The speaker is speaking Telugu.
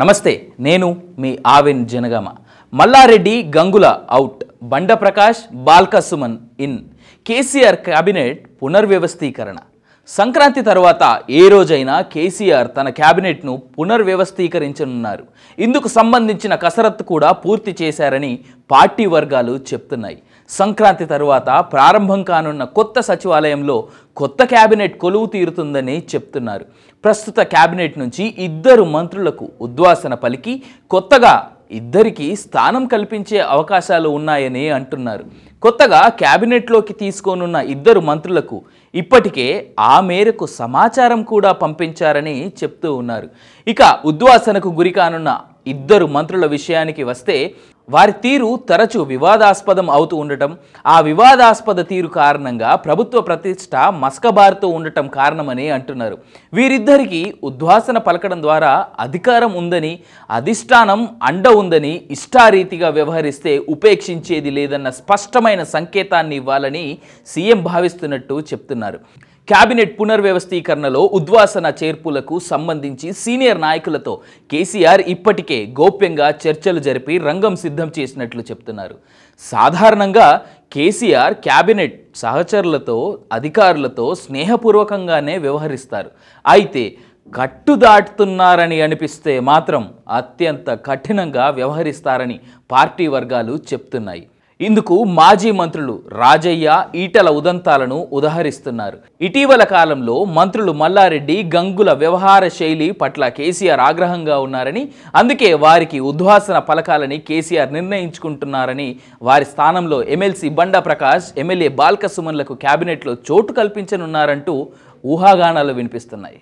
నమస్తే నేను మీ ఆవిన్ Jangaon Malla Reddy Gangula out Banda Prakash Suman in KCR cabinet పునర్వ్యవస్థీకరణ సంక్రాంతి తర్వాత ఏ రోజైనా కేసీఆర్ తన క్యాబినెట్ను పునర్వ్యవస్థీకరించనున్నారు ఇందుకు సంబంధించిన కసరత్తు కూడా పూర్తి చేశారని పార్టీ వర్గాలు చెప్తున్నాయి సంక్రాంతి తరువాత ప్రారంభం కానున్న కొత్త సచివాలయంలో కొత్త క్యాబినెట్ కొలువు తీరుతుందని చెప్తున్నారు ప్రస్తుత క్యాబినెట్ నుంచి ఇద్దరు మంత్రులకు ఉద్వాసన పలికి కొత్తగా ఇద్దరికి స్థానం కల్పించే అవకాశాలు ఉన్నాయని అంటున్నారు కొత్తగా క్యాబినెట్లోకి తీసుకోనున్న ఇద్దరు మంత్రులకు ఇప్పటికే ఆ మేరకు సమాచారం కూడా పంపించారని చెప్తూ ఉన్నారు ఇక ఉద్వాసనకు గురికానున్న ఇద్దరు మంత్రుల విషయానికి వస్తే వారి తీరు తరచూ వివాదాస్పదం అవుతూ ఉండటం ఆ వివాదాస్పద తీరు కారణంగా ప్రభుత్వ ప్రతిష్ట మస్కబారుతూ ఉండటం కారణమని అంటున్నారు వీరిద్దరికీ ఉద్వాసన పలకడం ద్వారా అధికారం ఉందని అధిష్టానం అండ ఉందని ఇష్టారీతిగా వ్యవహరిస్తే ఉపేక్షించేది లేదన్న స్పష్టమైన సంకేతాన్ని ఇవ్వాలని సీఎం భావిస్తున్నట్టు చెప్తున్నారు క్యాబినెట్ పునర్వ్యవస్థీకరణలో ఉద్వాసన చేర్పులకు సంబంధించి సీనియర్ నాయకులతో కేసీఆర్ ఇప్పటికే గోప్యంగా చర్చలు జరిపి రంగం సిద్ధం చేసినట్లు చెప్తున్నారు సాధారణంగా కేసీఆర్ క్యాబినెట్ సహచరులతో అధికారులతో స్నేహపూర్వకంగానే వ్యవహరిస్తారు అయితే కట్టు దాటుతున్నారని అనిపిస్తే మాత్రం అత్యంత కఠినంగా వ్యవహరిస్తారని పార్టీ వర్గాలు చెప్తున్నాయి ఇందుకు మాజీ మంత్రులు రాజయ్య ఈటల ఉదంతాలను ఉదహరిస్తున్నారు ఇటీవల కాలంలో మంత్రులు మల్లారెడ్డి గంగుల వ్యవహార శైలి పట్ల కేసీఆర్ ఆగ్రహంగా ఉన్నారని అందుకే వారికి ఉద్వాసన పలకాలని కేసీఆర్ నిర్ణయించుకుంటున్నారని వారి స్థానంలో ఎమ్మెల్సీ బండా ప్రకాష్ ఎమ్మెల్యే బాల్కసుమన్లకు క్యాబినెట్లో చోటు కల్పించనున్నారంటూ ఊహాగానాలు వినిపిస్తున్నాయి